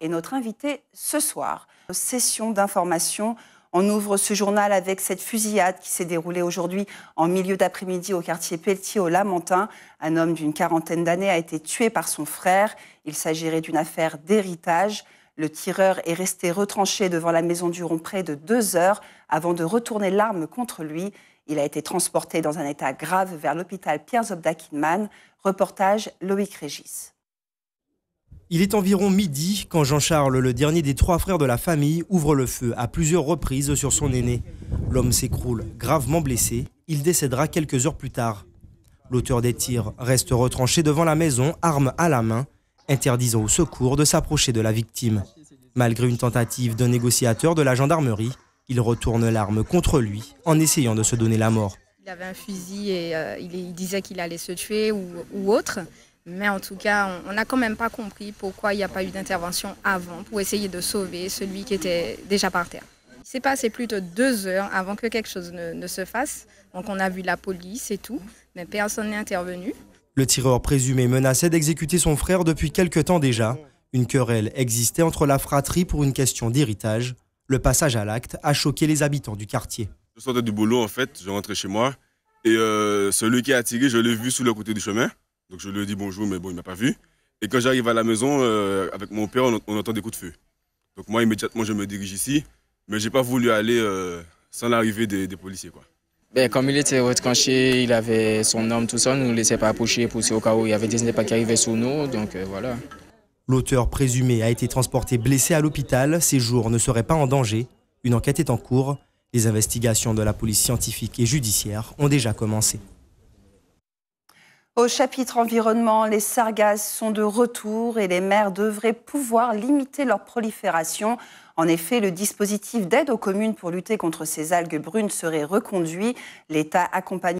et notre invité ce soir. Session d'information. On ouvre ce journal avec cette fusillade qui s'est déroulée aujourd'hui en milieu d'après-midi au quartier Pelletier au Lamentin. Un homme d'une quarantaine d'années a été tué par son frère. Il s'agirait d'une affaire d'héritage. Le tireur est resté retranché devant la maison du rond près de deux heures avant de retourner l'arme contre lui. Il a été transporté dans un état grave vers l'hôpital Pierre Zobdakinman. Reportage Loïc Régis. Il est environ midi quand Jean-Charles, le dernier des trois frères de la famille, ouvre le feu à plusieurs reprises sur son aîné. L'homme s'écroule, gravement blessé. Il décédera quelques heures plus tard. L'auteur des tirs reste retranché devant la maison, arme à la main, interdisant au secours de s'approcher de la victime. Malgré une tentative d'un négociateur de la gendarmerie, il retourne l'arme contre lui en essayant de se donner la mort. Il avait un fusil et euh, il, disait qu'il allait se tuer ou autre. Mais en tout cas, on n'a quand même pas compris pourquoi il n'y a pas eu d'intervention avant pour essayer de sauver celui qui était déjà par terre. Il s'est passé plus de deux heures avant que quelque chose ne, se fasse. Donc on a vu la police et tout, mais personne n'est intervenu. Le tireur présumé menaçait d'exécuter son frère depuis quelque temps déjà. Une querelle existait entre la fratrie pour une question d'héritage. Le passage à l'acte a choqué les habitants du quartier. Je sortais du boulot en fait, je rentrais chez moi et euh, celui qui a tiré, je l'ai vu sur le côté du chemin. Donc je lui ai dit bonjour, mais bon, il m'a pas vu. Et quand j'arrive à la maison, euh, avec mon père, on, entend des coups de feu. Donc moi, immédiatement, je me dirige ici, mais j'ai pas voulu aller euh, sans l'arrivée des, policiers. Quoi. Ben, comme il était retranché, il avait son homme, tout ça, on ne nous laissait pas approcher, pousser au cas où il y avait des pas qui arrivaient sous nous, donc euh, voilà. L'auteur présumé a été transporté blessé à l'hôpital, ses jours ne seraient pas en danger. Une enquête est en cours. Les investigations de la police scientifique et judiciaire ont déjà commencé. Au chapitre environnement, les sargasses sont de retour et les maires devraient pouvoir limiter leur prolifération. En effet, le dispositif d'aide aux communes pour lutter contre ces algues brunes serait reconduit. L'État accompagne